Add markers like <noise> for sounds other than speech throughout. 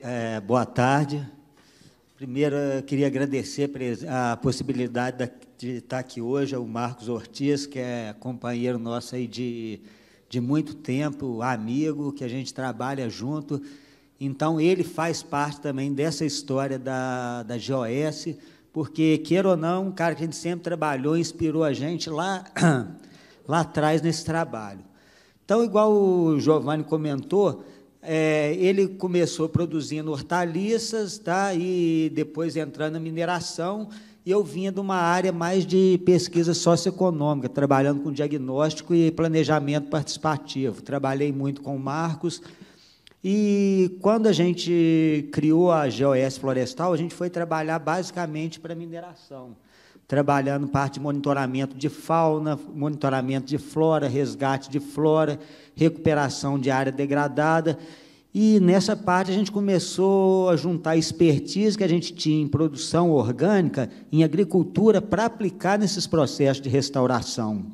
É, boa tarde. Primeiro, eu queria agradecer a possibilidade de estar aqui hoje o Marcos Ortiz, que é companheiro nosso aí de, de muito tempo, amigo, que a gente trabalha junto. Então, ele faz parte também dessa história da, da GOS, porque, queira ou não, um cara que a gente sempre trabalhou, inspirou a gente lá, <clears throat> lá atrás nesse trabalho. Então, igual o Giovanni comentou, é, ele começou produzindo hortaliças, tá? E depois entrando na mineração. E eu vinha de uma área mais de pesquisa socioeconômica, trabalhando com diagnóstico e planejamento participativo. Trabalhei muito com o Marcos. E quando a gente criou a GOS Florestal, a gente foi trabalhar basicamente para mineração trabalhando parte de monitoramento de fauna, monitoramento de flora, resgate de flora, recuperação de área degradada. E nessa parte a gente começou a juntar a expertise que a gente tinha em produção orgânica, em agricultura, para aplicar nesses processos de restauração.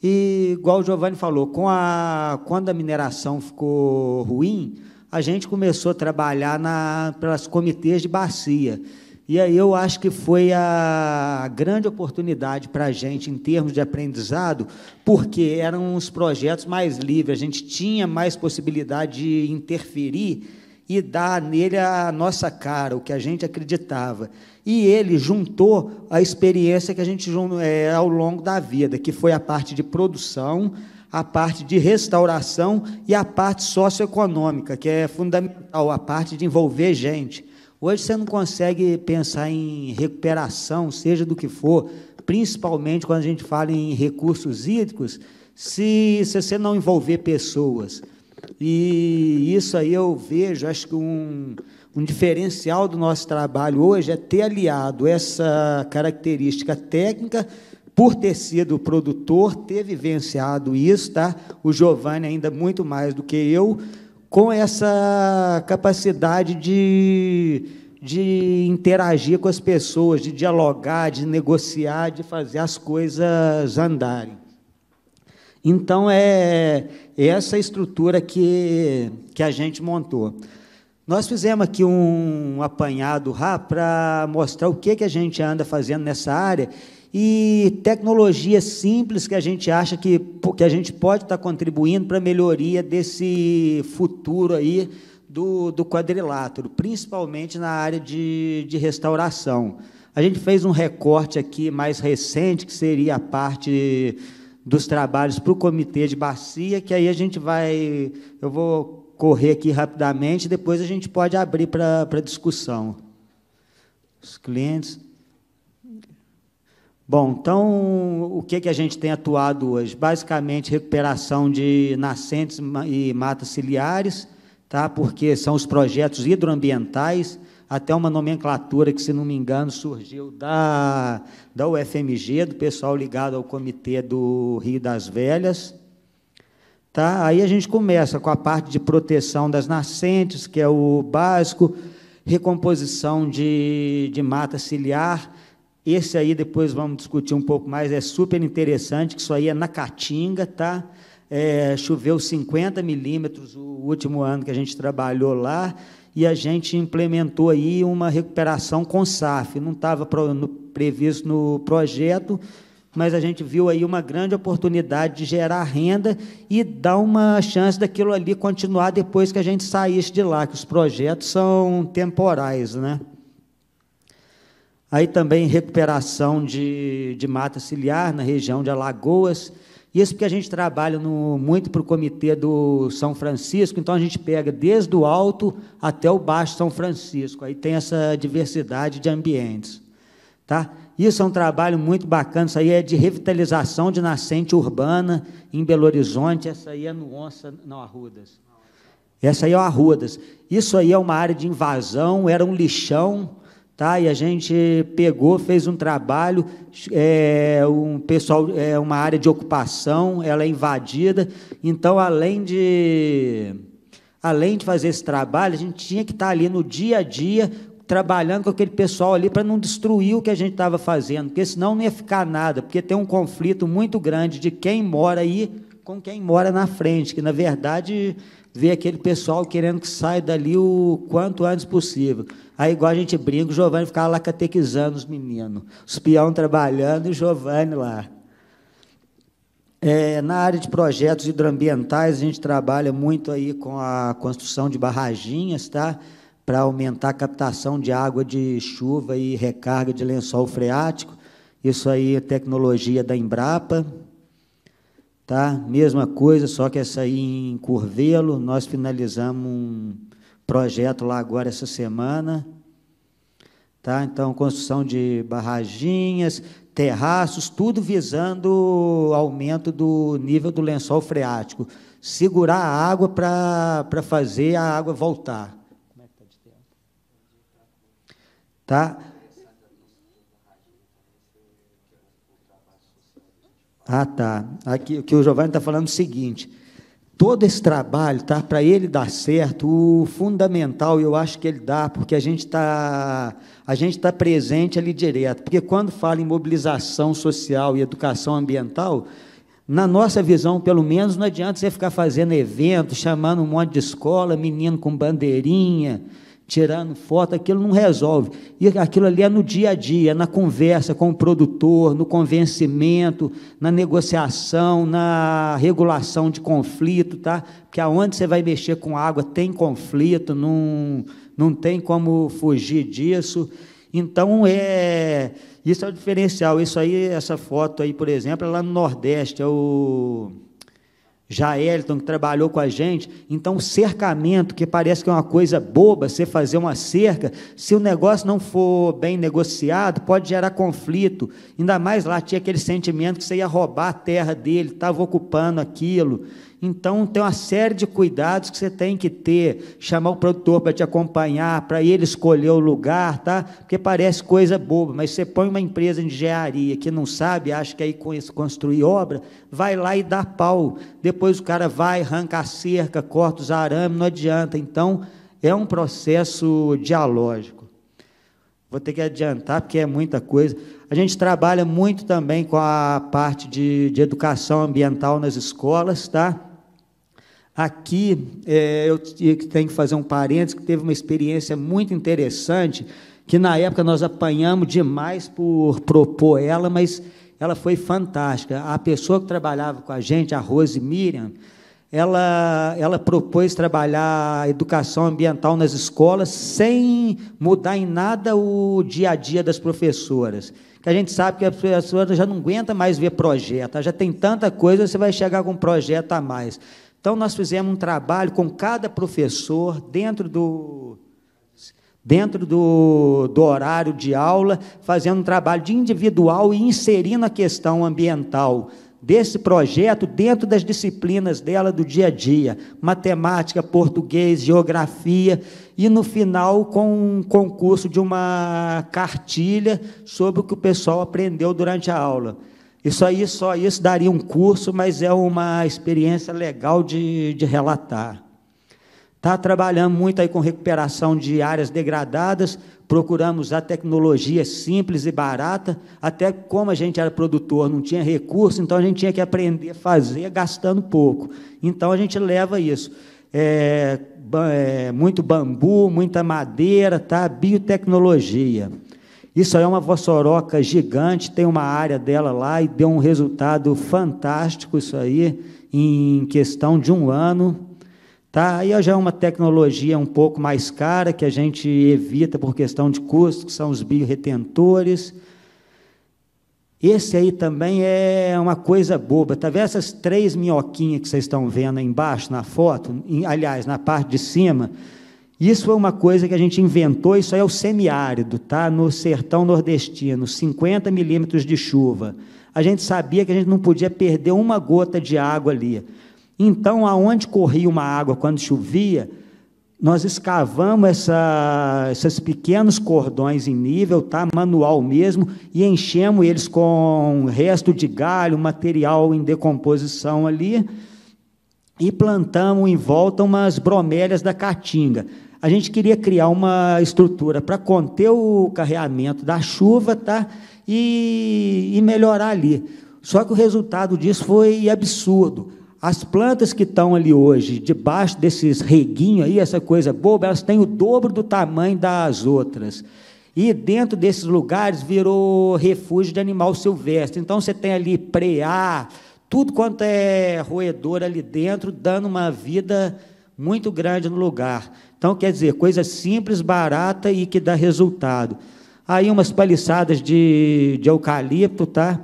E, igual o Giovanni falou, com a, quando a mineração ficou ruim, a gente começou a trabalhar na, pelas comitês de bacia. E aí eu acho que foi a grande oportunidade para a gente em termos de aprendizado, porque eram uns projetos mais livres, a gente tinha mais possibilidade de interferir e dar nele a nossa cara, o que a gente acreditava. E ele juntou a experiência que a gente é, ao longo da vida, que foi a parte de produção, a parte de restauração e a parte socioeconômica, que é fundamental, a parte de envolver gente. Hoje você não consegue pensar em recuperação, seja do que for, principalmente quando a gente fala em recursos hídricos, se, se você não envolver pessoas. E isso aí eu vejo, acho que um, um diferencial do nosso trabalho hoje é ter aliado essa característica técnica por ter sido produtor, ter vivenciado isso, tá? O Giovanni ainda muito mais do que eu, com essa capacidade de, de interagir com as pessoas, de dialogar, de negociar, de fazer as coisas andarem. Então, é, é essa estrutura que, que a gente montou. Nós fizemos aqui um apanhado para mostrar o que, que a gente anda fazendo nessa área e tecnologias simples que a gente acha que, que a gente pode estar contribuindo para a melhoria desse futuro aí do, do quadrilátero, principalmente na área de, de restauração. A gente fez um recorte aqui mais recente, que seria a parte dos trabalhos para o comitê de bacia, que aí a gente vai. Eu vou correr aqui rapidamente, depois a gente pode abrir para, para discussão. Os clientes. Bom, então o que, que a gente tem atuado hoje? Basicamente, recuperação de nascentes e matas ciliares, tá? porque são os projetos hidroambientais, até uma nomenclatura que, se não me engano, surgiu da, da UFMG, do pessoal ligado ao Comitê do Rio das Velhas. Tá? Aí a gente começa com a parte de proteção das nascentes, que é o básico, recomposição de, de mata ciliar, esse aí depois vamos discutir um pouco mais, é super interessante, que isso aí é na Caatinga, tá? É, choveu 50 milímetros o último ano que a gente trabalhou lá e a gente implementou aí uma recuperação com SAF. Não estava previsto no projeto, mas a gente viu aí uma grande oportunidade de gerar renda e dar uma chance daquilo ali continuar depois que a gente saísse de lá, que os projetos são temporais, né? Aí também recuperação de, de mata ciliar na região de Alagoas. Isso porque a gente trabalha no, muito para o comitê do São Francisco, então a gente pega desde o alto até o baixo São Francisco. Aí tem essa diversidade de ambientes. Tá? Isso é um trabalho muito bacana, isso aí é de revitalização de nascente urbana em Belo Horizonte, essa aí é no Onça, não, Arrudas. Essa aí é o Arrudas. Isso aí é uma área de invasão, era um lixão, Tá? E a gente pegou, fez um trabalho, é, um pessoal, é uma área de ocupação, ela é invadida. Então, além de além de fazer esse trabalho, a gente tinha que estar tá ali no dia a dia trabalhando com aquele pessoal ali para não destruir o que a gente estava fazendo, porque senão não ia ficar nada, porque tem um conflito muito grande de quem mora aí com quem mora na frente, que na verdade ver aquele pessoal querendo que saia dali o quanto antes possível. Aí, igual a gente brinca, o Giovanni ficava lá catequizando os meninos, os peão trabalhando e o Giovanni lá. É, na área de projetos hidroambientais, a gente trabalha muito aí com a construção de barraginhas, tá? para aumentar a captação de água de chuva e recarga de lençol freático. Isso aí é tecnologia da Embrapa, Tá? Mesma coisa, só que essa aí em Curvelo, nós finalizamos um projeto lá agora essa semana. Tá? Então, construção de barraginhas, terraços, tudo visando aumento do nível do lençol freático. Segurar a água para fazer a água voltar. Como é que está de tempo? Tá? Ah, tá. Aqui, o que o Giovanni está falando é o seguinte: todo esse trabalho, tá, para ele dar certo, o fundamental eu acho que ele dá, porque a gente está a gente tá presente ali direto. Porque quando fala em mobilização social e educação ambiental, na nossa visão, pelo menos, não adianta você ficar fazendo evento, chamando um monte de escola, menino com bandeirinha tirando foto, aquilo não resolve. E aquilo ali é no dia a dia, na conversa com o produtor, no convencimento, na negociação, na regulação de conflito, tá? Porque aonde você vai mexer com água tem conflito, não, não tem como fugir disso. Então é isso é o diferencial. Isso aí, essa foto aí, por exemplo, é lá no Nordeste, é o já Elton, que trabalhou com a gente, então cercamento, que parece que é uma coisa boba, você fazer uma cerca, se o negócio não for bem negociado, pode gerar conflito, ainda mais lá tinha aquele sentimento que você ia roubar a terra dele, estava ocupando aquilo, então, tem uma série de cuidados que você tem que ter, chamar o produtor para te acompanhar, para ele escolher o lugar, tá? Porque parece coisa boba, mas você põe uma empresa de engenharia que não sabe, acha que aí construir obra, vai lá e dá pau. Depois o cara vai, arranca a cerca, corta os arames, não adianta. Então, é um processo dialógico. Vou ter que adiantar, porque é muita coisa. A gente trabalha muito também com a parte de, de educação ambiental nas escolas, tá? Aqui é, eu tenho que fazer um parênteses, que teve uma experiência muito interessante, que na época nós apanhamos demais por propor ela, mas ela foi fantástica. A pessoa que trabalhava com a gente, a Rose Miriam, ela, ela propôs trabalhar a educação ambiental nas escolas sem mudar em nada o dia a dia das professoras. Que a gente sabe que a professora já não aguenta mais ver projeto, já tem tanta coisa, você vai chegar com um projeto a mais. Então, nós fizemos um trabalho com cada professor dentro do, dentro do, do, horário de aula, fazendo um trabalho de individual e inserindo a questão ambiental desse projeto dentro das disciplinas dela do dia a dia, matemática, português, geografia, e no final com um concurso de uma cartilha sobre o que o pessoal aprendeu durante a aula. Isso aí, só isso daria um curso, mas é uma experiência legal de, de relatar. Está trabalhando muito aí com recuperação de áreas degradadas, procuramos a tecnologia simples e barata, até como a gente era produtor, não tinha recurso, então a gente tinha que aprender a fazer gastando pouco. Então a gente leva isso. É, é, muito bambu, muita madeira, tá? biotecnologia. Isso aí é uma vossoroca gigante, tem uma área dela lá e deu um resultado fantástico isso aí, em questão de um ano Tá? Aí já é uma tecnologia um pouco mais cara, que a gente evita por questão de custo, que são os biorretentores. Esse aí também é uma coisa boba. Está vendo essas três minhoquinhas que vocês estão vendo aí embaixo na foto? Em, aliás, na parte de cima. Isso é uma coisa que a gente inventou, isso aí é o semiárido, tá? no sertão nordestino, 50 milímetros de chuva. A gente sabia que a gente não podia perder uma gota de água ali. Então, aonde corria uma água quando chovia, nós escavamos essa, esses pequenos cordões em nível, tá? manual mesmo, e enchemos eles com resto de galho, material em decomposição ali, e plantamos em volta umas bromélias da caatinga. A gente queria criar uma estrutura para conter o carreamento da chuva tá? e, e melhorar ali. Só que o resultado disso foi absurdo as plantas que estão ali hoje, debaixo desses reguinhos aí, essa coisa boba, elas têm o dobro do tamanho das outras. E dentro desses lugares virou refúgio de animal silvestre. Então você tem ali preá, tudo quanto é roedor ali dentro, dando uma vida muito grande no lugar. Então, quer dizer, coisa simples, barata e que dá resultado. Aí umas paliçadas de, de eucalipto, tá?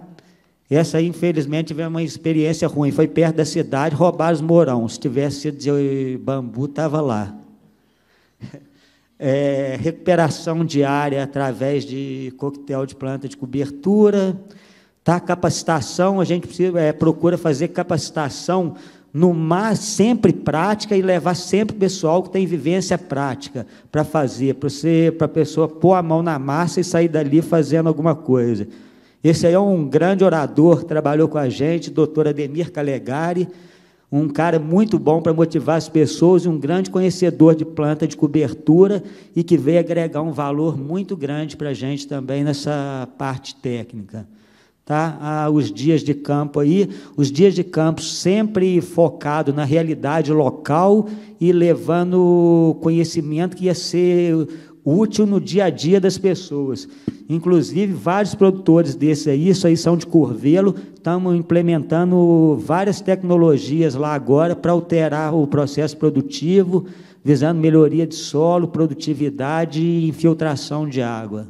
Essa aí, infelizmente, tive uma experiência ruim. Foi perto da cidade, roubaram os morão. Se tivesse sido de bambu, estava lá. <laughs> É, recuperação diária através de coquetel de planta de cobertura. Tá, capacitação, a gente precisa, é, procura fazer capacitação no mar, sempre prática e levar sempre o pessoal que tem vivência prática para fazer, para a pessoa pôr a mão na massa e sair dali fazendo alguma coisa. Esse aí é um grande orador, trabalhou com a gente, doutor Ademir Calegari, um cara muito bom para motivar as pessoas e um grande conhecedor de planta de cobertura e que veio agregar um valor muito grande para a gente também nessa parte técnica. Tá? Ah, os dias de campo aí, os dias de campo sempre focado na realidade local e levando conhecimento que ia ser útil no dia a dia das pessoas. Inclusive, vários produtores desses aí, isso aí são de Curvelo, estamos implementando várias tecnologias lá agora para alterar o processo produtivo, visando melhoria de solo, produtividade e infiltração de água.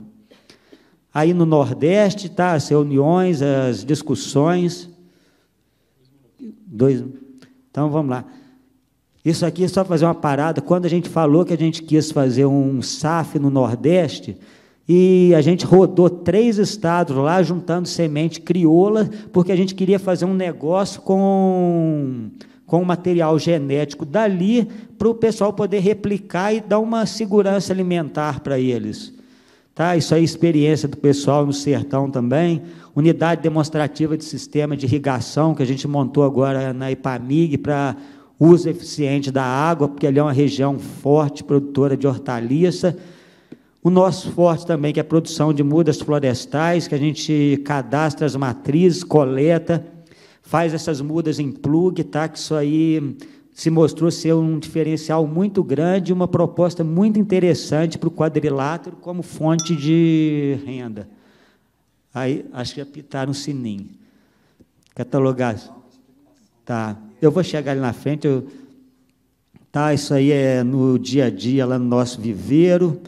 Aí no Nordeste, tá, as reuniões, as discussões. Dois. Então vamos lá. Isso aqui é só fazer uma parada. Quando a gente falou que a gente quis fazer um SAF no Nordeste, e a gente rodou três estados lá juntando semente crioula, porque a gente queria fazer um negócio com com material genético dali para o pessoal poder replicar e dar uma segurança alimentar para eles. Tá, isso aí é experiência do pessoal no sertão também. Unidade demonstrativa de sistema de irrigação que a gente montou agora na IPAMIG para uso eficiente da água, porque ali é uma região forte produtora de hortaliça. O nosso forte também, que é a produção de mudas florestais, que a gente cadastra as matrizes, coleta, faz essas mudas em plug, tá? que isso aí se mostrou ser um diferencial muito grande, uma proposta muito interessante para o quadrilátero como fonte de renda. Aí, acho que apitaram o sininho. Catalogar. Tá eu vou chegar ali na frente, eu, tá, isso aí é no dia a dia, lá no nosso viveiro.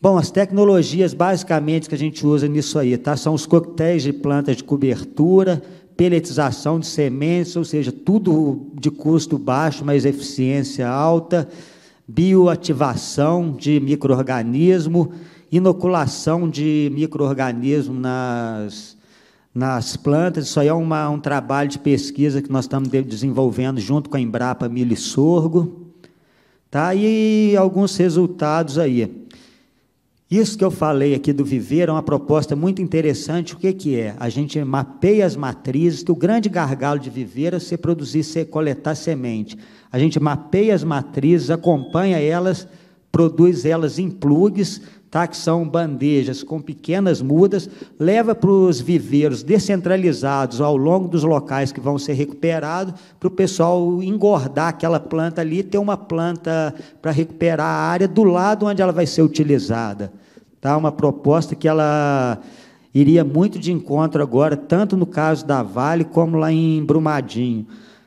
Bom, as tecnologias basicamente que a gente usa nisso aí, tá, são os coquetéis de plantas de cobertura, peletização de sementes, ou seja, tudo de custo baixo, mas eficiência alta, bioativação de microorganismo, inoculação de microorganismo nas nas plantas. Isso aí é uma, um trabalho de pesquisa que nós estamos desenvolvendo junto com a Embrapa Milho e Sorgo. Tá? E alguns resultados aí. Isso que eu falei aqui do viver é uma proposta muito interessante. O que, que é? A gente mapeia as matrizes, que o grande gargalo de viver é você produzir, você coletar semente. A gente mapeia as matrizes, acompanha elas, produz elas em plugs, tá? que são bandejas com pequenas mudas, leva para os viveiros descentralizados ao longo dos locais que vão ser recuperados, para o pessoal engordar aquela planta ali, ter uma planta para recuperar a área do lado onde ela vai ser utilizada. Tá? Uma proposta que ela iria muito de encontro agora, tanto no caso da Vale como lá em Brumadinho.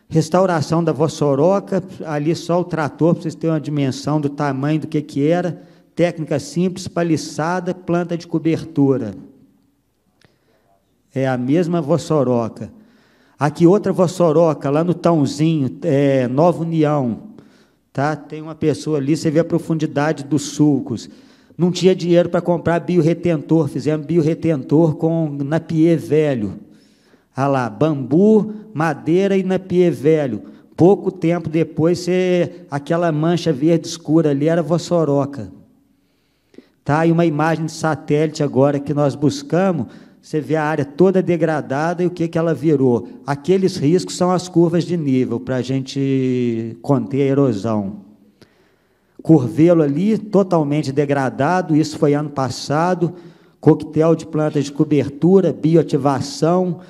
Restauração da Vossoroca, ali só o trator, para vocês terem uma dimensão do tamanho do que, que era Técnica simples, paliçada, planta de cobertura. É a mesma vossoroca. Aqui outra vossoroca, lá no Tãozinho, é, Nova União. Tá? Tem uma pessoa ali, você vê a profundidade dos sulcos. Não tinha dinheiro para comprar biorretentor, fizemos biorretentor com napié velho. Olha ah lá, bambu, madeira e napié velho. Pouco tempo depois, você, aquela mancha verde escura ali era vossoroca. Tá? E uma imagem de satélite agora que nós buscamos, você vê a área toda degradada e o que, que ela virou. Aqueles riscos são as curvas de nível, para a gente conter a erosão. Curvelo ali, totalmente degradado, isso foi ano passado, coquetel de plantas de cobertura, bioativação,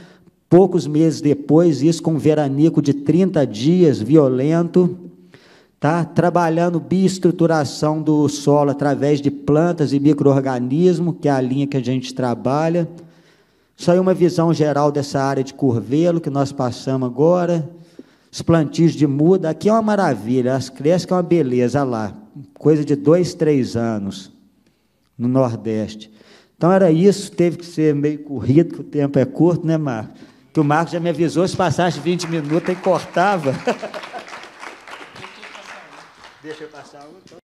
poucos meses depois, isso com um veranico de 30 dias, violento, tá? Trabalhando bioestruturação do solo através de plantas e microorganismos, que é a linha que a gente trabalha. Só uma visão geral dessa área de curvelo que nós passamos agora. Os plantios de muda, aqui é uma maravilha, as crescem é uma beleza olha lá, coisa de dois, três anos no Nordeste. Então era isso, teve que ser meio corrido, que o tempo é curto, né, Marco? Que o Marco já me avisou, se passasse 20 minutos, e cortava. <laughs> Deixa eu passar outra. Então.